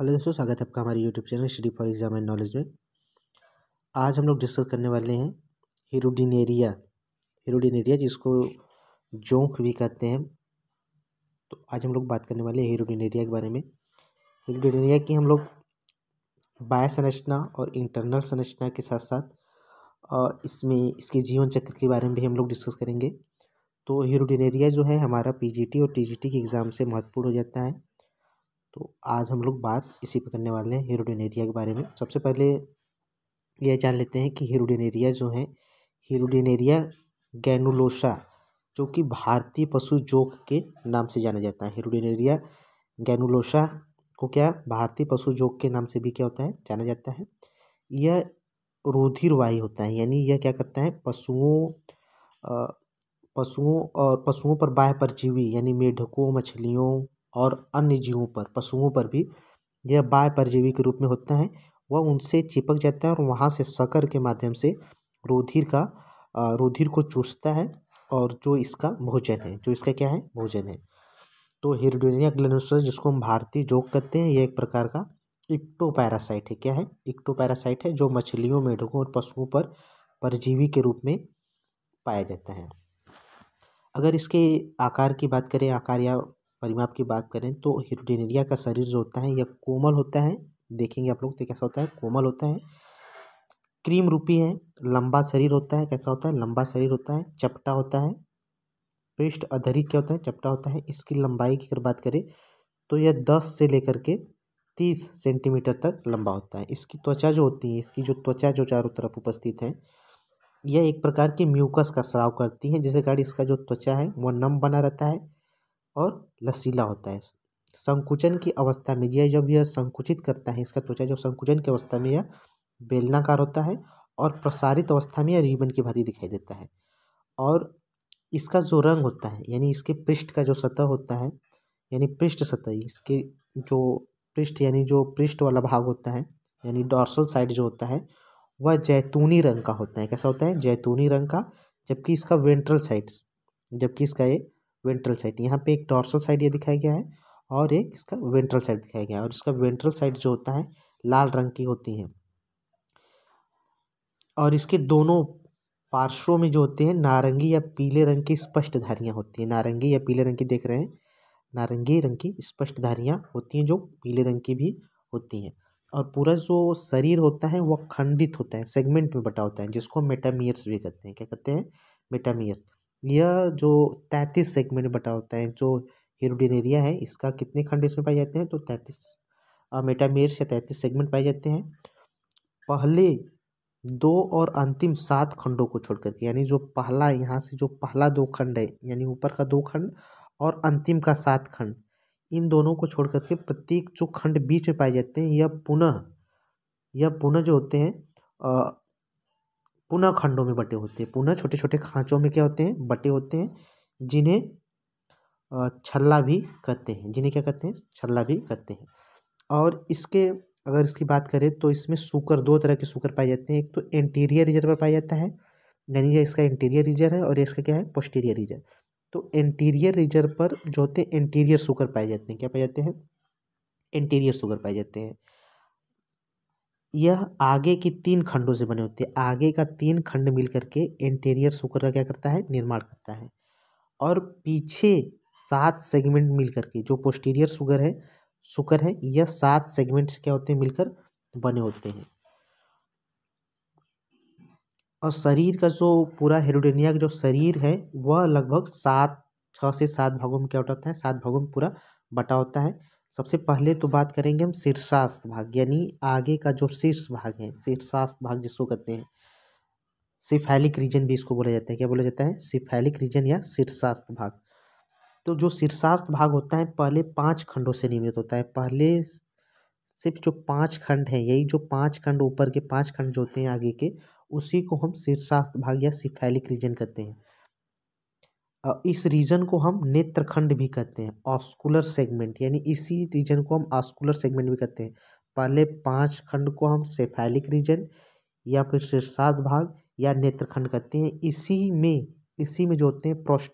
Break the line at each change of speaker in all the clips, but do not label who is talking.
hello दोस्तों स्वागत है आपका हमारे YouTube channel study for exam and knowledge में आज हम लोग डिस्कस करने वाले हैं हिरोडिनेरिया हिरोडिनेरिया जिसको जोंक भी कहते हैं तो आज हम लोग बात करने वाले हैं हिरोडिनेरिया के बारे में हिरोडिनेरिया की हम लोग बाय संरचना और इंटरनल संरचना के साथ साथ और इसमें इसके जीवन चक्र के बारे में भी हम लोग डिस्कस करेंगे तो हिरोडिनेरिया जो है हमारा पी और टी के एग्ज़ाम से महत्वपूर्ण हो जाता है तो आज हम लोग बात इसी पर करने वाले हैं हीरोडेनेरिया के बारे में सबसे पहले यह जान लेते हैं कि हीरोडेनेरिया जो है हीरोडेनेरिया गैनुलोसा जो कि भारतीय पशु जोक के नाम से जाना जाता है हीरोडेनेरिया गैनुलोसा को क्या भारतीय पशु जोक के नाम से भी क्या होता है जाना जाता है यह रुधिरवाही होता है यानी यह क्या करता है पशुओं पशुओं और पशुओं पर बाह्य परजीवी यानी मेढकों मछलियों और अन्य जीवों पर पशुओं पर भी यह बाह्य परजीवी के रूप में होता है वह उनसे चिपक जाता है और वहाँ से शकर के माध्यम से रुधिर का रुधिर को चूसता है और जो इसका भोजन है जो इसका क्या है भोजन है तो हिरडोनिया ग्लेनोसस जिसको हम भारतीय जोक कहते हैं यह एक प्रकार का इक्टो पैरासाइट है क्या है इक्टो पैरासाइट है जो मछलियों मेढकों और पशुओं पर परजीवी के रूप में पाया जाता है अगर इसके आकार की बात करें आकार या परिमाप की बात करें तो हिरुटेनिया का शरीर जो होता है यह कोमल होता है देखेंगे आप लोग तो कैसा होता है कोमल होता है क्रीम रूपी है लंबा शरीर होता है कैसा होता है लंबा शरीर होता है चपटा होता है पृष्ठ अधरी क्या होता है चपटा होता है इसकी लंबाई की अगर बात करें तो यह दस से लेकर के तीस सेंटीमीटर तक लंबा होता है इसकी त्वचा जो होती है इसकी जो त्वचा जो चारों तरफ उपस्थित है यह एक प्रकार के म्यूकस का स्राव करती है जिसके कारण इसका जो त्वचा है वह नम बना रहता है और लसीला होता है संकुचन की अवस्था में यह जब यह संकुचित करता है इसका त्वचा जो संकुचन की अवस्था में यह बेलनाकार होता है और प्रसारित अवस्था में यह रिबन की भांति दिखाई देता है और इसका जो रंग होता है यानी इसके पृष्ठ का जो सतह होता है यानी पृष्ठ सतह इसके जो पृष्ठ यानी जो पृष्ठ वाला भाग होता है यानी डॉर्सल साइड जो होता है वह जैतूनी रंग का होता है कैसा होता है जैतूनी रंग का जबकि इसका वेंट्रल साइड जबकि इसका ये वेंट्रल साइड यहाँ पे एक डॉर्सल साइड ये दिखाया गया है और एक इसका वेंट्रल साइड दिखाया गया है और इसका वेंट्रल साइड जो होता है लाल रंग की होती है और इसके दोनों पार्श्वों में जो होते हैं नारंगी या पीले रंग की स्पष्ट धारियाँ होती हैं नारंगी या पीले रंग की देख रहे हैं नारंगी रंग की स्पष्ट धारियाँ होती हैं जो पीले रंग की भी होती हैं और पूरा जो शरीर होता है वह खंडित होता है सेगमेंट में बटा होता है जिसको मेटामियर्स भी कहते हैं क्या कहते हैं मेटामियर्स यह जो तैंतीस सेगमेंट बटा होता है जो एरिया है इसका कितने खंड इसमें पाए जाते हैं तो तैंतीस मेटामेर से तैंतीस सेगमेंट पाए जाते हैं पहले दो और अंतिम सात खंडों को छोड़ करके यानी जो पहला यहाँ से जो पहला दो खंड है यानी ऊपर का दो खंड और अंतिम का सात खंड इन दोनों को छोड़ करके प्रत्येक जो खंड बीच में पाए जाते हैं यह पुनः यह पुनः जो होते हैं पुनः खंडों में बटे होते हैं पुनः छोटे छोटे खांचों में क्या होते हैं बटे होते हैं जिन्हें छल्ला भी कहते हैं जिन्हें क्या कहते हैं छल्ला भी कहते हैं और इसके अगर इसकी बात करें तो इसमें सूकर दो तरह के सूकर पाए जाते हैं एक तो एंटीरियर रीजन पर पाया जाता है यानी यह इसका इंटीरियर रीजर है और इसका क्या है पोस्टीरियर रीजर तो एंटीरियर रीजन पर जो होते हैं इंटीरियर सुकर पाए जाते हैं क्या पाए जाते हैं इंटीरियर सुगर पाए जाते हैं यह आगे की तीन खंडों से बने होते हैं आगे का तीन खंड मिल करके एंटेरियर शुक्र का क्या करता है निर्माण करता है और पीछे सात सेगमेंट मिल करके जो पोस्टीरियर सुगर है शुक्र है यह सात सेगमेंट्स क्या होते हैं मिलकर बने होते हैं और शरीर का जो पूरा हेरोडेनिया का जो शरीर है वह लगभग सात छः से सात भागों में क्या होता है सात भागों में पूरा बटा होता है सबसे पहले तो बात करेंगे हम शीर्षास्त्र भाग यानी आगे का जो शीर्ष भाग है शीर्षास्त्र भाग जिसको कहते हैं सिफेलिक रीजन भी इसको बोला जाता है क्या बोला जाता है सिफेलिक रीजन या शीर्षास्त्र भाग तो जो शीर्षास्त्र भाग होता है पहले पांच खंडों से निर्मित होता है पहले सिर्फ जो पांच खंड हैं यही जो पांच खंड ऊपर के पांच खंड जो होते हैं आगे के उसी को हम शीर्षास्त्र भाग या सिफेलिक रीजन कहते हैं इस रीजन को हम नेत्रखंड भी कहते हैं ऑस्कुलर सेगमेंट यानी इसी रीजन को हम ऑस्कुलर सेगमेंट भी कहते हैं पहले पांच खंड को हम सेफेलिक रीजन या फिर शीर्षाद भाग या नेत्रखंड कहते हैं इसी में इसी में जो होते हैं प्रोस्ट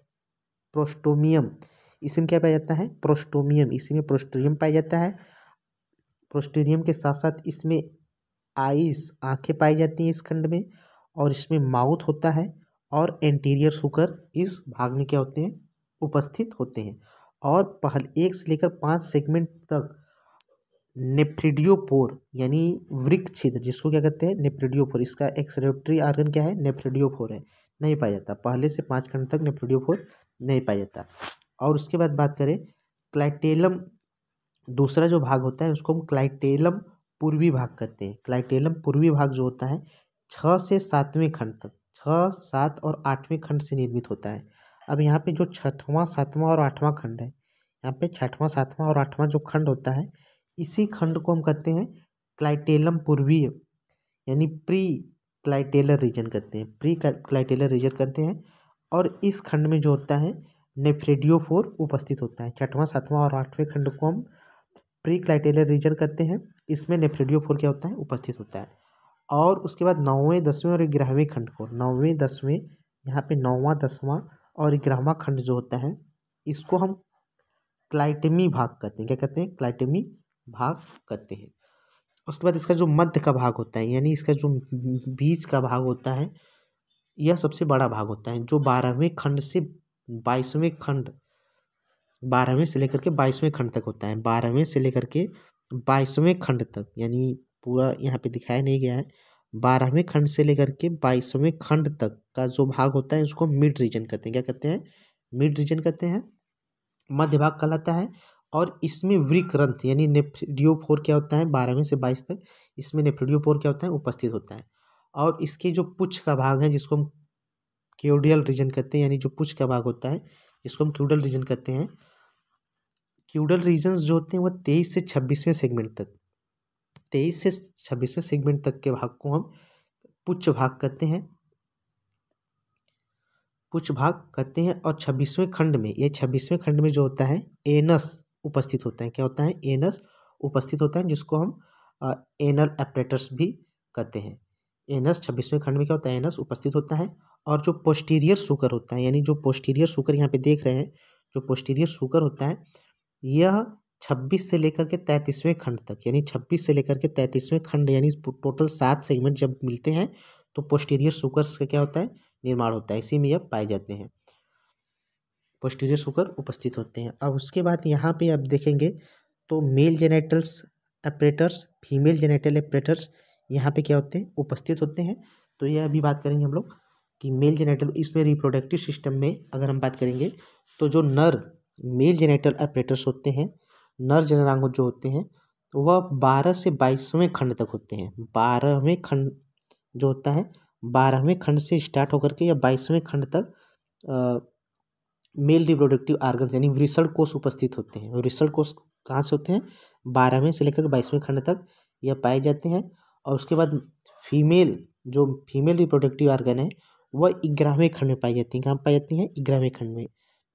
प्रोस्टोमियम इसी में क्या पाया जाता है प्रोस्टोमियम इसी में प्रोस्टोरियम पाया जाता है प्रोस्टोरियम के साथ साथ इसमें आइस आंखें पाई जाती हैं इस खंड में और इसमें माउथ होता है और एंटीरियर सुकर इस भाग में क्या होते हैं उपस्थित होते हैं और पहल एक से लेकर पाँच सेगमेंट तक नेफ्रिडियोपोर यानी वृक्ष छिद्र जिसको क्या कहते हैं नेफ्रिडियोपोर इसका एक्सरेप्टरी आर्गन क्या है नेफ्रिडियोफोर है नहीं पाया जाता पहले से पाँच खंड तक नेफ्रिडियोफोर नहीं पाया जाता और उसके बाद बात करें क्लाइटेलम दूसरा जो भाग होता है उसको हम क्लाइटेलम पूर्वी भाग कहते हैं क्लाइटेलम पूर्वी भाग जो होता है छः से सातवें खंड तक छः सात और आठवें खंड से निर्मित होता है अब यहाँ पे जो छठवां सातवां और आठवां खंड है यहाँ पे छठवां सातवां और आठवां जो खंड होता है इसी खंड को हम कहते हैं क्लाइटेलम पूर्वीय यानी प्री क्लाइटेलर रीजन कहते हैं प्री क्लाइटेलर रीजन कहते हैं और इस खंड में जो होता है नेफ्रेडियोफोर उपस्थित होता है छठवां सातवां और आठवें खंड को हम प्री क्लाइटेलर रीजन कहते हैं इसमें नेफ्रेडियोफोर क्या होता है उपस्थित होता है और उसके बाद नौवें दसवें और ग्यारहवें खंड को नौवें दसवें यहाँ पे नौवां दसवां और ग्यारहवा खंड जो होता है इसको हम क्लाइटमी भाग कहते हैं क्या कहते हैं क्लाइटमी भाग कहते हैं उसके बाद इसका जो मध्य का भाग होता है यानी इसका जो बीच का भाग होता है यह सबसे बड़ा भाग होता है जो बारहवें खंड से बाईसवें खंड बारहवें से लेकर के बाईसवें खंड तक होता है बारहवें से लेकर के बाईसवें खंड तक यानी पूरा यहाँ पे दिखाया नहीं गया है बारहवें खंड से लेकर के बाईसवें खंड तक का जो भाग होता है उसको मिड रीजन कहते हैं क्या कहते हैं मिड रीजन कहते हैं मध्य भाग कहलाता है और इसमें वृक्रंथ यानी नेफ्रिडियो फोर क्या होता है बारहवें से बाईस तक इसमें नेफ्रिडियो फोर क्या होता है उपस्थित होता है और इसके जो पुछ का भाग है जिसको हम क्यूडियल रीजन कहते हैं यानी जो पुछ का भाग होता है इसको हम क्यूडल रीजन कहते हैं क्यूडल रीजन जो होते हैं वह तेईस से छब्बीसवें सेगमेंट तक तेईस से छब्बीसवें सेगमेंट तक के भाग को हम पुच्छ भाग कहते हैं पुच्छ भाग कहते हैं और छब्बीसवें खंड में ये छब्बीसवें खंड में जो होता है एनस उपस्थित होता है क्या होता है एनस उपस्थित होता है जिसको हम एनल एपरेटर्स भी कहते हैं एनस छब्बीसवें खंड में क्या होता है एनस उपस्थित होता है और जो पोस्टीरियर सुकर होता है यानी जो पोस्टीरियर सुकर यहाँ पे देख रहे हैं जो पोस्टीरियर सुकर होता है यह छब्बीस से लेकर के तैंतीसवें खंड तक यानी छब्बीस से लेकर के 33वें खंड यानी टोटल सात सेगमेंट जब मिलते हैं तो पोस्टीरियर सुकर्स का क्या होता है निर्माण होता है इसी में यह पाए जाते हैं पोस्टीरियर सुकर उपस्थित होते हैं अब उसके बाद यहाँ पे आप देखेंगे तो male genitals apparatus female genital apparatus यहाँ पे क्या होते हैं उपस्थित होते हैं तो यह अभी बात करेंगे हम लोग कि मेल जेनेटल इसमें रिप्रोडक्टिव सिस्टम में अगर हम बात करेंगे तो जो नर मेल जेनेटल एपरेटर्स होते हैं नर जननांग जो होते हैं वह बारह से बाईसवें खंड तक होते हैं बारहवें खंड जो होता है बारहवें खंड से स्टार्ट होकर के या बाईसवें खंड तक मेल रिप्रोडक्टिव आर्गन यानी वृषण कोष उपस्थित होते हैं वृषण कोष कहाँ से होते हैं बारहवें से लेकर बाईसवें खंड तक यह पाए जाते हैं और उसके बाद फीमेल जो फीमेल रिप्रोडक्टिव आर्गन है वह ग्यारहवें खंड में पाई जाती हैं कहाँ पाई जाती हैं ग्यारहवें खंड में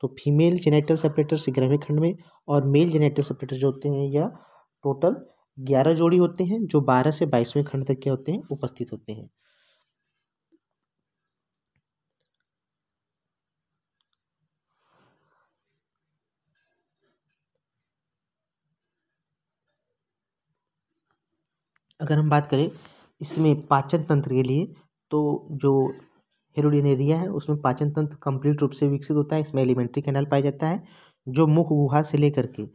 तो फीमेल जेनेटल सेपरेटर ग्रहवी खंड में और मेल जेनेटल सेपरेटर जो होते हैं यह टोटल ग्यारह जोड़ी होते हैं जो बारह से बाईसवें खंड तक के होते हैं उपस्थित होते हैं अगर हम बात करें इसमें पाचन तंत्र के लिए तो जो एरिया है उसमें पाचन तंत्र कंप्लीट रूप से विकसित होता है इसमें एलिमेंट्री कैनाल पाया जाता है जो मुख गुहा से लेकर के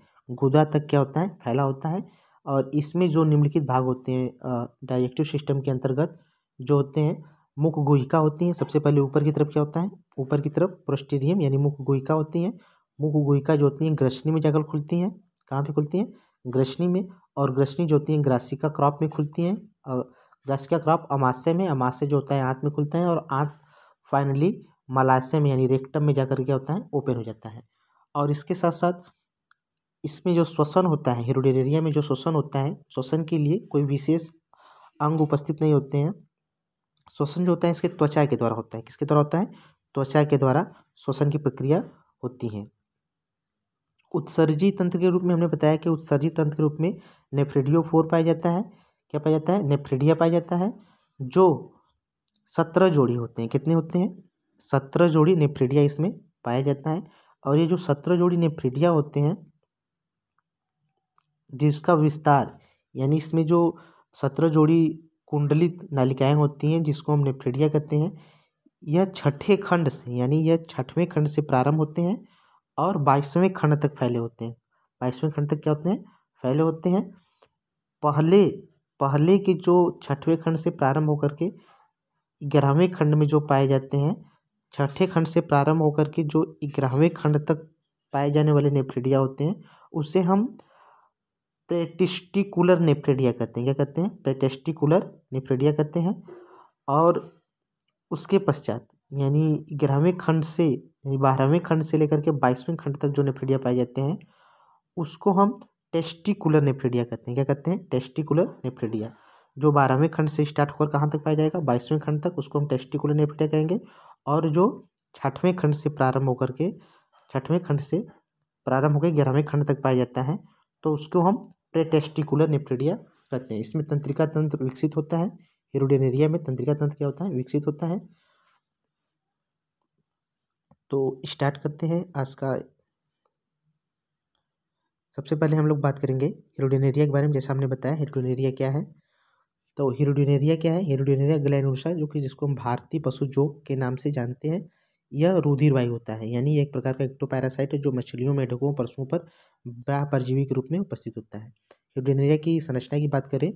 गुदा तक क्या होता है फैला होता है और इसमें जो निम्नलिखित भाग होते हैं डाइजेस्टिव सिस्टम के अंतर्गत जो होते हैं मुख गुहिका होती है सबसे पहले ऊपर की तरफ क्या होता है ऊपर की तरफ प्रोस्टेरियम यानी मुख गुहिका होती हैं मुख गुहिका जो होती हैं ग्रसनी में जाकर खुलती हैं कहाँ पे खुलती हैं ग्रसनी में और ग्रसनी जो होती हैं ग्रासिका क्रॉप में खुलती हैं ग्रासिका क्रॉप अमाशय में अमाशय जो होता है आँत में खुलता है और आँत फाइनली मलाशय में यानी रेक्टम में जाकर क्या होता है ओपन हो जाता है और इसके साथ साथ इसमें जो श्वसन होता है हिरोडेरिया में जो श्वसन होता है श्वसन के लिए कोई विशेष अंग उपस्थित नहीं होते हैं श्वसन जो होता है इसके त्वचा के द्वारा होता है किसके द्वारा होता है त्वचा के द्वारा श्वसन की प्रक्रिया होती है उत्सर्जी तंत्र के रूप में हमने बताया कि उत्सर्जी तंत्र के रूप में नेफ्रेडियो फोर पाया जाता है क्या पाया जाता है नेफ्रेडिया पाया जाता है जो सत्रह जोड़ी होते हैं कितने होते हैं सत्रह जोड़ी नेफ्रीडिया इसमें पाया जाता है और ये जो सत्रह जोड़ी नेफ्रीडिया होते हैं जिसका विस्तार यानी इसमें जो सत्रह जोड़ी कुंडलित नालिकाएं होती हैं जिसको हम नेफ्रीडिया कहते हैं यह छठे खंड से यानी यह छठवें खंड से प्रारंभ होते हैं और बाईसवें खंड तक फैले होते हैं बाईसवें खंड तक क्या होते हैं फैले होते हैं पहले पहले के जो छठवें खंड से प्रारंभ होकर के ग्यारहवें खंड में जो पाए जाते हैं छठे खंड से प्रारंभ होकर के जो ग्यारहवें खंड तक पाए जाने वाले नेफ्रेडिया होते हैं उसे हम प्रेटिस्टिकुलर नेफ्रेडिया कहते हैं क्या कहते हैं प्रेटेस्टिकुलर नेफ्रेडिया कहते हैं और उसके पश्चात यानी ग्यारहवें खंड से यानी बारहवें खंड से लेकर के बाईसवें खंड तक जो नेफ्रेडिया पाए जाते हैं उसको हम टेस्टिकुलर नेफ्रेडिया कहते हैं क्या कहते हैं टेस्टिकुलर नेफ्रेडिया जो बारहवें खंड से स्टार्ट होकर कहाँ तक पाया जाएगा बाईसवें खंड तक उसको हम टेस्टिकुलर नेफिटा कहेंगे और जो छठवें खंड से प्रारंभ होकर के छठवें खंड से प्रारंभ होकर ग्यारहवें खंड तक पाया जाता है तो उसको हम प्रेटेस्टिकुलर नेफ्रेडिया कहते हैं इसमें तंत्रिका तंत्र विकसित होता है हेरोडेनेरिया में तंत्रिका तंत्र क्या होता है विकसित होता है तो स्टार्ट करते हैं आज का सबसे पहले हम लोग बात करेंगे एरिया के बारे में जैसा हमने बताया हेरोडेनेरिया क्या है तो हिरुडिनेरिया क्या है हिरुडिनेरिया ग्लैनुसा जो कि जिसको हम भारतीय पशु जोक के नाम से जानते हैं यह रुधिर वायु होता है यानी एक प्रकार का एक्टोपैरासाइट है जो मछलियों मेढकों पशुओं पर ब्राह परजीवी के रूप में उपस्थित होता है हिरुडिनेरिया की संरचना की बात करें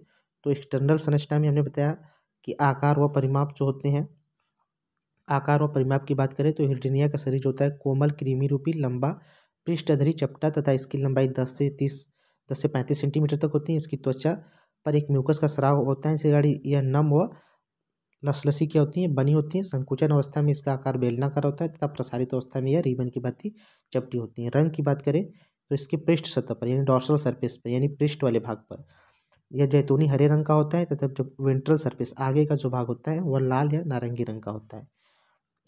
तो एक्सटर्नल संरचना में हमने बताया कि आकार व परिमाप जो होते हैं आकार व परिमाप की बात करें तो हिरडिनिया का शरीर जो होता है कोमल क्रीमी रूपी लंबा पृष्ठधरी चपटा तथा इसकी लंबाई दस से तीस दस से पैंतीस सेंटीमीटर तक होती है इसकी त्वचा तो पर एक म्यूकस का स्राव होता है इसे गाड़ी यह नम व लसलसी क्या होती है बनी होती है संकुचन अवस्था में इसका आकार बेलना बेलनाकार होता है तथा प्रसारित अवस्था में यह रिबन की भांति चपटी होती है रंग की बात करें तो इसके पृष्ठ सतह पर यानी डॉर्सल सरफेस पर यानी पृष्ठ वाले भाग पर यह जैतूनी हरे रंग का होता है तथा जब वेंट्रल सरफेस आगे का जो भाग होता है वह लाल या नारंगी रंग का होता है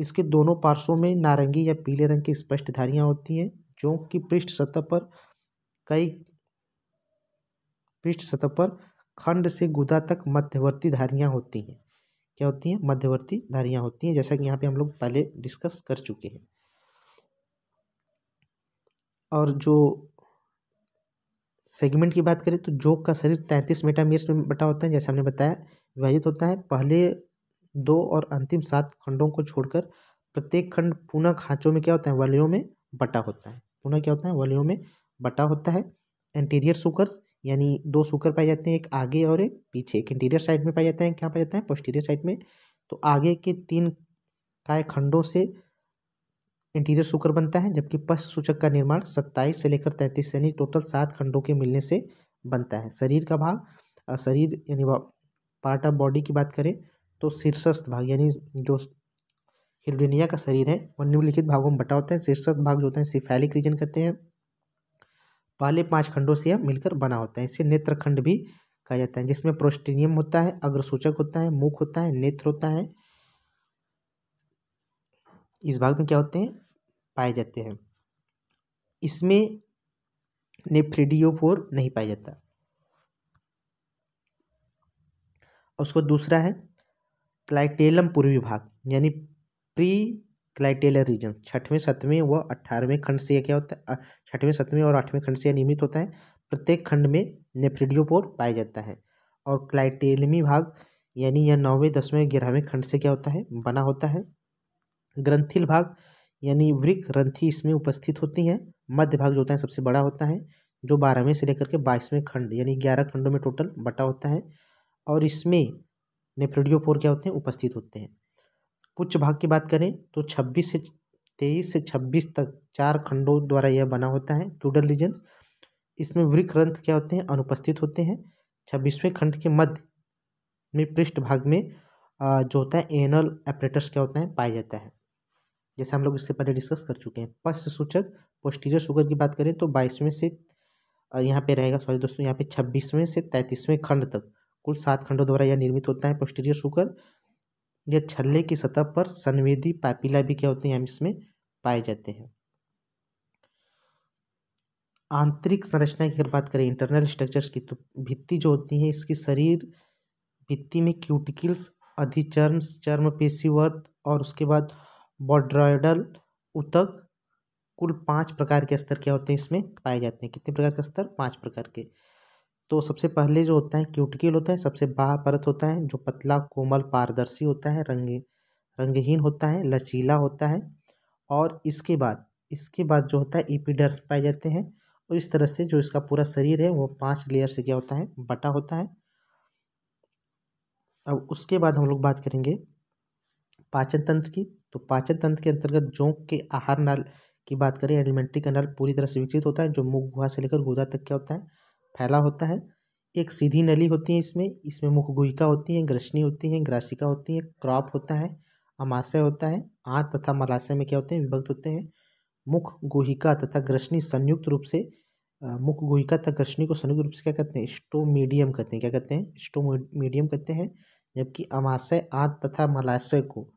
इसके दोनों पार्श्वों में नारंगी या पीले रंग की स्पष्ट धारियाँ होती हैं जो कि पृष्ठ सतह पर कई पृष्ठ सतह पर खंड से गुदा तक मध्यवर्ती धारियाँ होती हैं क्या होती हैं मध्यवर्ती धारियाँ होती हैं जैसा कि यहाँ पे हम लोग पहले डिस्कस कर चुके हैं और जो सेगमेंट की बात करें तो जोक का शरीर तैंतीस मेटामीर्स में बटा होता है जैसे हमने बताया विभाजित होता है पहले दो और अंतिम सात खंडों को छोड़कर प्रत्येक खंड पुनः खाँचों में क्या होता है वलियों में बटा होता है पुनः क्या होता है वलियों में बटा होता है एंटीरियर सुकर्स यानी दो सुकर पाए जाते हैं एक आगे और एक पीछे एक इंटीरियर साइड में पाया जाता है क्या पाया जाता है पोस्टीरियर साइड में तो आगे के तीन काय खंडों से इंटीरियर सुकर बनता है जबकि पश्च सूचक का निर्माण सत्ताईस से लेकर तैंतीस यानी टोटल सात खंडों के मिलने से बनता है शरीर का भाग शरीर यानी पार्ट ऑफ बॉडी की बात करें तो शीर्षस्थ भाग यानी जो हिरडेनिया का शरीर है वह निम्नलिखित भागों में बटा होता है शीर्षस्थ भाग जो होते हैं सिफेलिक रीजन कहते हैं पहले पांच खंडों से यह मिलकर बना होता है इसे नेत्र खंड भी कहा जाता है जिसमें प्रोस्टिनियम होता है अग्रसूचक होता है मुख होता है नेत्र होता है इस भाग में क्या होते हैं पाए जाते हैं इसमें नेफ्रिडियोफोर नहीं पाया जाता उसको दूसरा है क्लाइटेलम पूर्वी भाग यानी प्री क्लाइटेलर रीजन छठवें सतवें व अट्ठारहवें खंड से क्या होता है छठवें सतवें और आठवें खंड से नियमित होता है प्रत्येक खंड में नेफ्रिडियोपोर पाया जाता है और क्लाइटेलमी भाग यानी यह नौवें दसवें ग्यारहवें खंड से क्या होता है बना होता है ग्रंथिल भाग यानी वृक ग्रंथि इसमें उपस्थित होती हैं मध्य भाग जो होता है सबसे बड़ा होता है जो बारहवें से लेकर के बाईसवें खंड यानी ग्यारह खंडों में टोटल बटा होता है और इसमें नेफ्रिडियोपोर क्या होते हैं उपस्थित होते हैं उच्च भाग की बात करें तो छब्बीस से तेईस से छब्बीस तक चार खंडों द्वारा यह बना होता है टूडल रीजन्स इसमें वृक्ष ग्रंथ क्या होते हैं अनुपस्थित होते हैं छब्बीसवें खंड के मध्य में पृष्ठ भाग में जो होता है एनल एपरेटर्स क्या होता है पाया जाता है जैसे हम लोग इससे पहले डिस्कस कर चुके हैं पश्च सूचक पोस्टीरियर शुगर की बात करें तो बाईसवें से यहाँ पे रहेगा सॉरी दोस्तों यहाँ पे छब्बीसवें से तैंतीसवें खंड तक कुल सात खंडों द्वारा यह निर्मित होता है पोस्टीरियर शुगर या छल्ले की सतह पर संवेदी पापिला भी क्या होते हैं हम इसमें पाए जाते हैं आंतरिक संरचना की अगर बात करें इंटरनल स्ट्रक्चर्स की तो भित्ति जो होती है इसकी शरीर भित्ति में क्यूटिकल्स अधिचर्म्स चर्म पेशीवर्त और उसके बाद बॉड्रॉयडल उतक कुल पांच प्रकार के स्तर क्या होते हैं इसमें पाए जाते हैं कितने प्रकार के स्तर पांच प्रकार के तो सबसे पहले जो होता है क्यूटिकल होता है सबसे बाह परत होता है जो पतला कोमल पारदर्शी होता है रंग रंगहीन होता है लचीला होता है और इसके बाद इसके बाद जो होता है ईपीडर्स पाए जाते हैं और इस तरह से जो इसका पूरा शरीर है वो पांच लेयर से क्या होता है बटा होता है अब उसके बाद हम लोग बात करेंगे पाचन तंत्र की तो पाचन तंत्र के अंतर्गत जोंक के आहार नाल की बात करें एलिमेंट्री कैनाल पूरी तरह से विकसित होता है जो मुख गुहा से लेकर गुदा तक क्या होता है फैला होता है एक सीधी नली होती है इसमें इसमें मुखगुहिका होती है ग्रसनी होती है ग्रासिका होती है क्रॉप होता है अमाशय होता है आँत तथा मलाशय में क्या होते हैं विभक्त होते हैं मुख गुहिका तथा ग्रसनी संयुक्त रूप से मुख गुहिका तथा ग्रसनी को संयुक्त रूप से क्या कहते हैं स्टोमीडियम कहते हैं क्या कहते हैं स्टो मीडियम कहते हैं जबकि अमाशय आँत तथा मलाशय को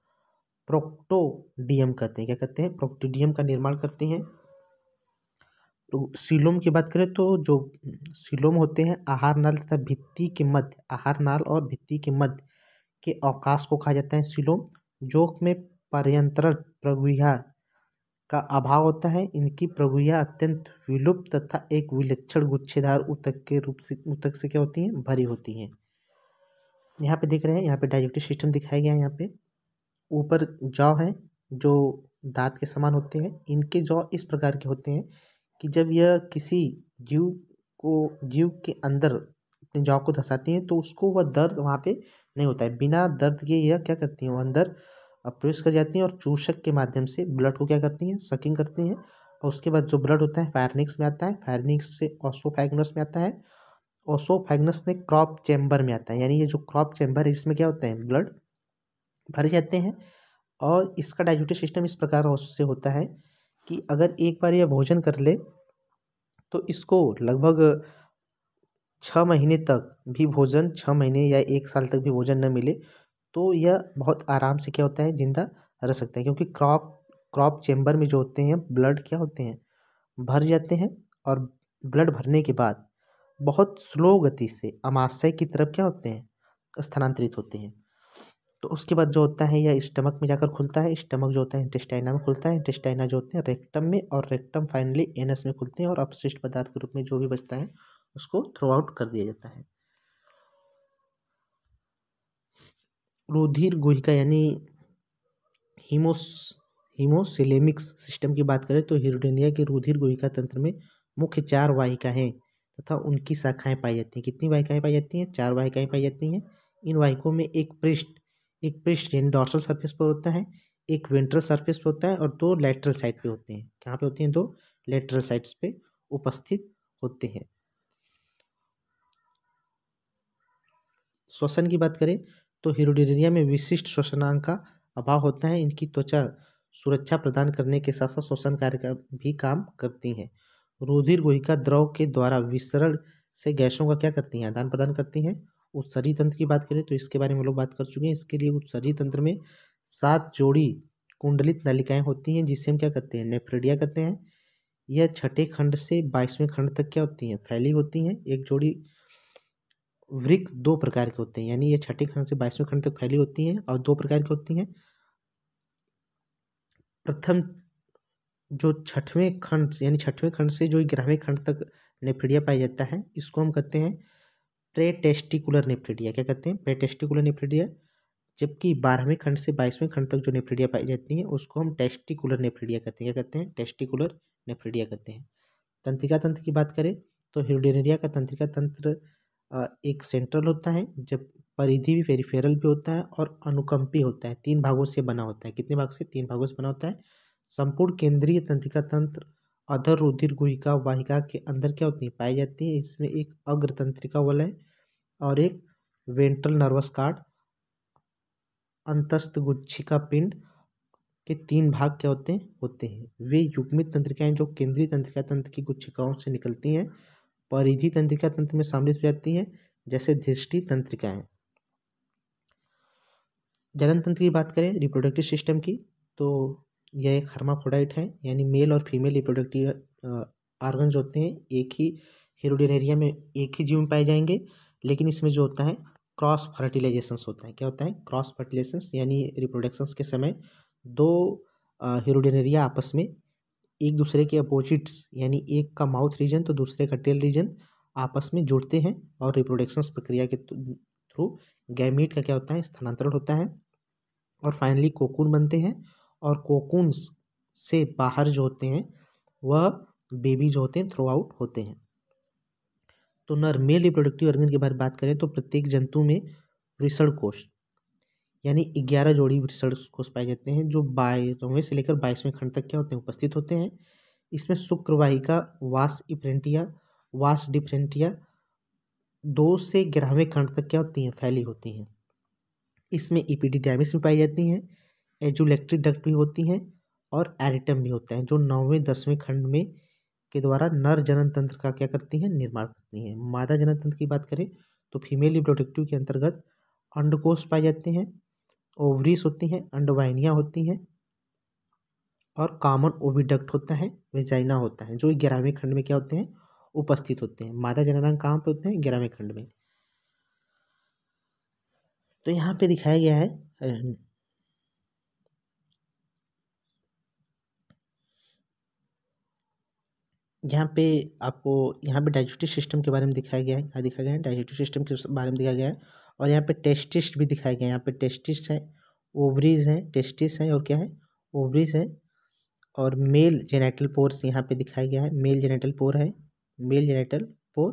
प्रोक्टोडियम कहते हैं क्या कहते हैं प्रोक्टोडियम का निर्माण करते हैं तो की बात करें तो जो सिलोम होते हैं आहार नाल तथा भित्ति के मध्य आहार नाल और भित्ति के मध्य के अवकाश को कहा जाता है सिलोम जोक में पर्यंतरण प्रगुहा का अभाव होता है इनकी प्रगुहा अत्यंत विलुप्त तथा एक विलक्षण गुच्छेदार उतक के रूप से उतक से क्या होती हैं भरी होती हैं यहाँ पे देख रहे हैं यहाँ पे डाइजेस्टिव सिस्टम दिखाया गया है यहाँ पे ऊपर जौ है जो दांत के समान होते हैं इनके जौ इस प्रकार के होते हैं कि जब यह किसी जीव को जीव के अंदर अपने जाव को धसाती हैं तो उसको वह दर्द वहाँ पर नहीं होता है बिना दर्द के यह क्या करती हैं वो अंदर प्रवेश कर जाती हैं और चूषक के माध्यम से ब्लड को क्या करती हैं सकिंग करती हैं और उसके बाद जो ब्लड होता है फायरनिक्स में आता है फायरनिक्स से ऑसोफैगनस में आता है ऑसोफैगनस ने क्रॉप चैम्बर में आता है यानी ये जो क्रॉप चैम्बर है इसमें क्या होता है ब्लड भर जाते हैं और इसका डाइजेस्टिव सिस्टम इस प्रकार से होता है कि अगर एक बार यह भोजन कर ले तो इसको लगभग छः महीने तक भी भोजन छः महीने या एक साल तक भी भोजन न मिले तो यह बहुत आराम से क्या होता है जिंदा रह सकता है क्योंकि क्रॉप क्रॉप चेंबर में जो होते हैं ब्लड क्या होते हैं भर जाते हैं और ब्लड भरने के बाद बहुत स्लो गति से अमाशय की तरफ क्या होते हैं स्थानांतरित होते हैं तो उसके बाद जो होता है यह स्टमक में जाकर खुलता है स्टमक जो होता है इंटेस्टाइना में खुलता है इंटेस्टाइना जो होते हैं रेक्टम में और रेक्टम फाइनली एनस में खुलते हैं और अपशिष्ट पदार्थ के रूप में जो भी बचता है उसको थ्रो आउट कर दिया जाता है रुधिर गुहिका यानी हीमोस हीमोसिलेमिक्स सिस्टम की बात करें तो हिरोडेनिया के रुधिर गुहिका तंत्र में मुख्य चार वाहिका हैं तथा उनकी शाखाएं पाई जाती हैं कितनी वाहिकाएं पाई जाती हैं चार वाहिकाएं पाई जाती हैं इन वाहिकों में एक पृष्ठ एक प्रेस्टेन डॉर्सल सरफेस पर होता है एक वेंट्रल सरफेस पर होता है और दो लेटरल साइड पे होते हैं कहाँ पे होते हैं दो लेटरल साइड्स पे उपस्थित होते हैं श्वसन की बात करें तो हिरोडेरिया में विशिष्ट श्वसनांग का अभाव होता है इनकी त्वचा सुरक्षा प्रदान करने के साथ साथ श्वसन कार्य का भी काम करती हैं रुधिर गोहिका द्रव के द्वारा विसरण से गैसों का क्या करती हैं आदान प्रदान करती हैं उत्सर्जी तंत्र की बात करें तो इसके बारे में लोग बात कर चुके हैं इसके लिए उत्सर्जी तंत्र में सात जोड़ी कुंडलित नलिकाएं होती हैं जिससे हम क्या कहते हैं नेफ्रेडिया कहते हैं यह छठे खंड से बाईसवें खंड तक क्या होती हैं फैली होती हैं एक जोड़ी वृक दो प्रकार के होते हैं यानी यह छठे खंड से बाईसवें खंड तक फैली होती हैं और दो प्रकार की होती हैं प्रथम जो छठवें खंड यानी छठवें खंड से जो ग्यारहवें खंड तक नेफ्रिडिया पाया जाता है इसको हम कहते हैं प्रेटेस्टिकुलर नेफ्रेडिया क्या कहते हैं प्रेटेस्टिकुलर नेफ्रेडिया जबकि बारहवें खंड से बाईसवें खंड तक जो नेफ्रीडिया पाई जाती है उसको हम टेस्टिकुलर नेफ्रीडिया कहते हैं क्या कहते हैं टेस्टिकुलर नेफ्रीडिया कहते हैं तंत्रिका तंत्र की बात करें तो हिरोडेनेरिया का तंत्रिका तंत्र एक सेंट्रल होता है जब परिधि भी पेरिफेरल भी होता है और अनुकंपी होता है तीन भागों से बना होता है कितने भाग से तीन भागों से बना होता है संपूर्ण केंद्रीय तंत्रिका तंत्र अधर रुधिर गुहिका वाहिका के अंदर क्या होती है पाई जाती है इसमें एक अग्रतंत्रिका वलय और एक वेंट्रल नर्वस कार्ड अंतस्थ गुच्छिका पिंड के तीन भाग क्या होते हैं होते हैं वे युग्मित तंत्रिकाएं जो केंद्रीय तंत्रिका तंत्र की गुच्छिकाओं से निकलती हैं परिधि तंत्रिका तंत्र में सम्मिलित हो जाती हैं जैसे धृष्टि तंत्रिकाएं जनन तंत्र की बात करें रिप्रोडक्टिव सिस्टम की तो यह एक हर्माफोडाइट है यानी मेल और फीमेल रिप्रोडक्टिव ऑर्गन जो होते हैं एक ही एरिया में एक ही जीव में पाए जाएंगे लेकिन इसमें जो होता है क्रॉस फर्टिलाइजेशंस होता है क्या होता है क्रॉस फर्टिलाइजेशंस यानी रिप्रोडक्शंस के समय दो एरिया आपस में एक दूसरे के अपोजिट्स यानी एक का माउथ रीजन तो दूसरे का टेल रीजन आपस में जुड़ते हैं और रिप्रोडक्शंस प्रक्रिया के थ्रू गैमीट का क्या होता है स्थानांतरण होता है और फाइनली कोकून बनते हैं और कोकून्स से बाहर जो होते हैं वह बेबी जो होते हैं थ्रो आउट होते हैं तो नर मेल रिप्रोडक्टिव ऑर्गन के बारे में बात करें तो प्रत्येक जंतु में वृषण कोष यानी ग्यारह जोड़ी वृषण कोष पाए जाते हैं जो बारहवें से लेकर बाईसवें खंड तक क्या होते हैं उपस्थित होते हैं इसमें शुक्रवाहिका वास इप्रेंटिया वास डिफ्रेंटिया दो से ग्यारहवें खंड तक क्या होती हैं फैली होती हैं इसमें ईपीडीडामिस e भी पाई जाती हैं एजुलेक्ट्रिक डक्ट भी होती हैं और एरिटम भी होता है जो नौवें दसवें खंड में के द्वारा नर जनन तंत्र का क्या करती हैं निर्माण करती हैं मादा जनन तंत्र की बात करें तो फीमेल रिप्रोडक्टिव के अंतर्गत अंडकोश पाए जाते हैं ओवरीस होती हैं अंडवाइनिया होती हैं और कॉमन ओविडक्ट होता है वेजाइना होता है जो ग्यारहवें खंड में क्या होते हैं उपस्थित होते हैं मादा जननांग कहाँ पर होते हैं ग्यारहवें खंड में तो यहाँ पे दिखाया गया है यहाँ पे आपको यहाँ पे डाइजेस्टिव सिस्टम के बारे में दिखाया गया है यहाँ दिखाया गया है डाइजेस्टिव सिस्टम के बारे में दिखाया गया है और यहाँ पे टेस्टिस भी दिखाया गया है यहाँ पे टेस्टिस है ओवरीज हैं टेस्टिस हैं और क्या है ओवरीज है और मेल जेनेटल पोर्स यहाँ पे दिखाया गया है मेल जेनेटल पोर है मेल जेनेटल पोर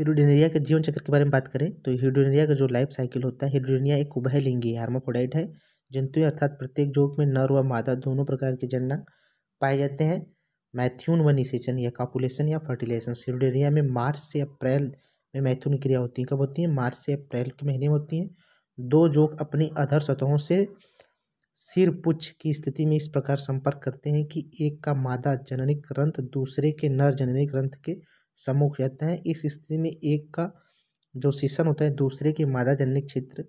हिडोडेनेरिया के जीवन चक्र के बारे में बात करें तो हीरोडेनेरिया का जो लाइफ साइकिल होता है हीरोडेनिया एक उभय लिंगी हार्माफोडाइट है जंतु अर्थात प्रत्येक जोग में नर व मादा दोनों प्रकार के जननांग पाए जाते हैं मैथ्यून व निशेचन या कॉपुलेशन या फर्टिलाइजेशन हीरोडेनिया में मार्च से अप्रैल में मैथ्यून क्रिया होती है कब होती है मार्च से अप्रैल के महीने में होती है दो जोग अपनी अधर सतहों से सिर पुच्छ की स्थिति में इस प्रकार संपर्क करते हैं कि एक का मादा जननिक ग्रंथ दूसरे के नर जननिक ग्रंथ के सम्मुख रहता है इस स्थिति में एक का जो शीशन होता है दूसरे के मादा जननिक क्षेत्र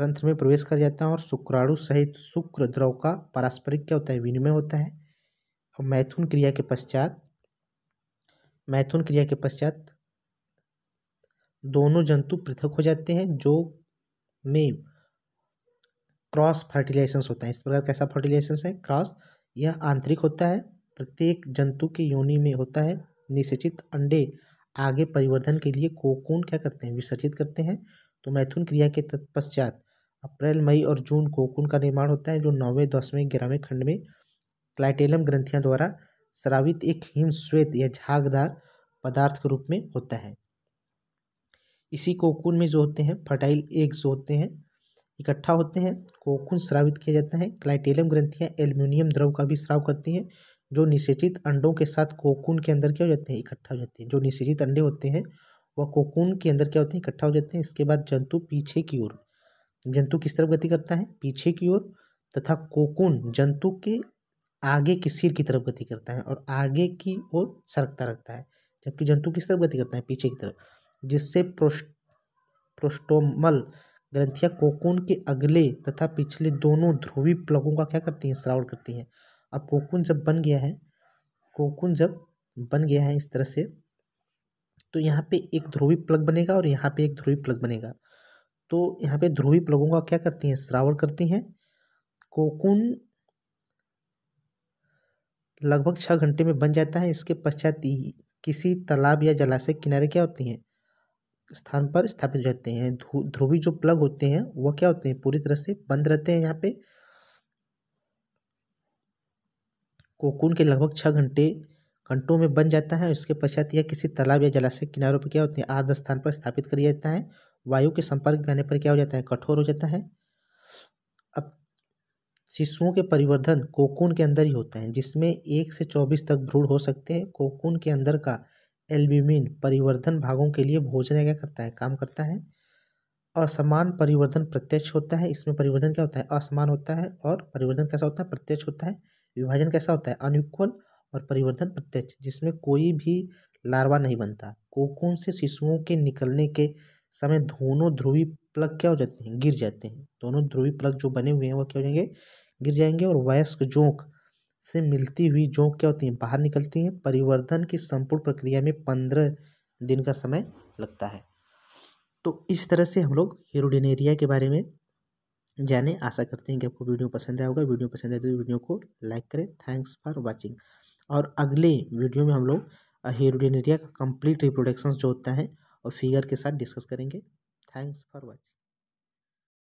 ग्रंथ में प्रवेश कर जाता है और शुक्राणु सहित शुक्र द्रव का पारस्परिक क्या होता है विनिमय होता है और मैथुन क्रिया के पश्चात मैथुन क्रिया के पश्चात दोनों जंतु पृथक हो जाते हैं जो में क्रॉस फर्टिलाइजेशन होता है इस प्रकार कैसा फर्टिलाइजेशन है क्रॉस यह आंतरिक होता है प्रत्येक जंतु के योनि में होता है निषेचित अंडे आगे परिवर्धन के लिए कोकून क्या करते हैं विसर्जित करते हैं तो मैथुन क्रिया के तत्पश्चात अप्रैल मई और जून कोकून का निर्माण होता है जो नौवें दसवें ग्यारहवें खंड में क्लाइटेलम ग्रंथियां द्वारा श्रावित एक हिम श्वेत या झागदार पदार्थ के रूप में होता है इसी कोकून में जो होते हैं फर्टाइल एक जो होते हैं इकट्ठा होते हैं कोकून श्रावित किया जाता है क्लाइटेलम ग्रंथियां एल्यूमिनियम द्रव का भी श्राव करती हैं जो निषेचित अंडों के साथ कोकून के अंदर क्या हो जाते हैं इकट्ठा हो जाते हैं जो निषेचित अंडे होते हैं वह कोकून के अंदर क्या होते हैं इकट्ठा हो जाते हैं इसके बाद जंतु पीछे की ओर जंतु किस तरफ गति करता है पीछे की ओर तथा कोकून जंतु के आगे के सिर की तरफ गति करता है और आगे की ओर सरकता रखता है जबकि जंतु किस तरफ गति करता है पीछे की तरफ जिससे प्रोस्ट प्रोस्टोमल ग्रंथियां कोकून के अगले तथा पिछले दोनों ध्रुवी प्लगों का क्या करती हैं श्रावण करती हैं अब कोकुन जब बन गया है कोकुन जब बन गया है इस तरह से तो यहाँ पे एक ध्रुवी प्लग बनेगा और यहाँ पे एक ध्रुवी प्लग बनेगा तो यहाँ पे ध्रुवी प्लगों का क्या करती हैं श्रावण करती हैं कोकुन लगभग छः घंटे में बन जाता है इसके पश्चात किसी तालाब या जलाशय किनारे क्या होती हैं स्थान पर स्थापित रहते हैं ध्रुवी जो प्लग होते हैं वह क्या होते हैं पूरी तरह से बंद रहते हैं यहाँ पे कोकून के लगभग छः घंटे घंटों में बन जाता है उसके पश्चात यह किसी तालाब या जलाशय किनारों पर क्या होते हैं आर्द्र स्थान पर स्थापित कर जाता है वायु के संपर्क में आने पर क्या हो जाता है कठोर हो जाता है अब शिशुओं के परिवर्धन कोकून के अंदर ही होते हैं जिसमें एक से चौबीस तक भ्रूण हो सकते हैं कोकून के अंदर का एल्ब्यूमिन परिवर्धन भागों के लिए भोजन क्या करता है काम करता है असमान परिवर्धन प्रत्यक्ष होता है इसमें परिवर्धन क्या होता है असमान होता है और परिवर्धन कैसा होता है प्रत्यक्ष होता है विभाजन कैसा होता है अनुक्वल और परिवर्तन प्रत्यक्ष जिसमें कोई भी लार्वा नहीं बनता कोकून से शिशुओं के निकलने के समय दोनों ध्रुवी प्लग क्या हो जाते हैं गिर जाते हैं दोनों ध्रुवी प्लग जो बने हुए हैं वह क्या हो जाएंगे गिर जाएंगे और वयस्क जोंक से मिलती हुई जोंक क्या होती हैं बाहर निकलती हैं परिवर्तन की संपूर्ण प्रक्रिया में पंद्रह दिन का समय लगता है तो इस तरह से हम लोग हीरोडिनेरिया के बारे में जाने आशा करते हैं कि आपको वीडियो पसंद आया होगा वीडियो पसंद आए तो वीडियो को लाइक करें थैंक्स फॉर वॉचिंग और अगले वीडियो में हम लोग हेरोडेनेरिया का कंप्लीट रिप्रोडक्शन जो होता है और फिगर के साथ डिस्कस करेंगे थैंक्स फॉर वॉचिंग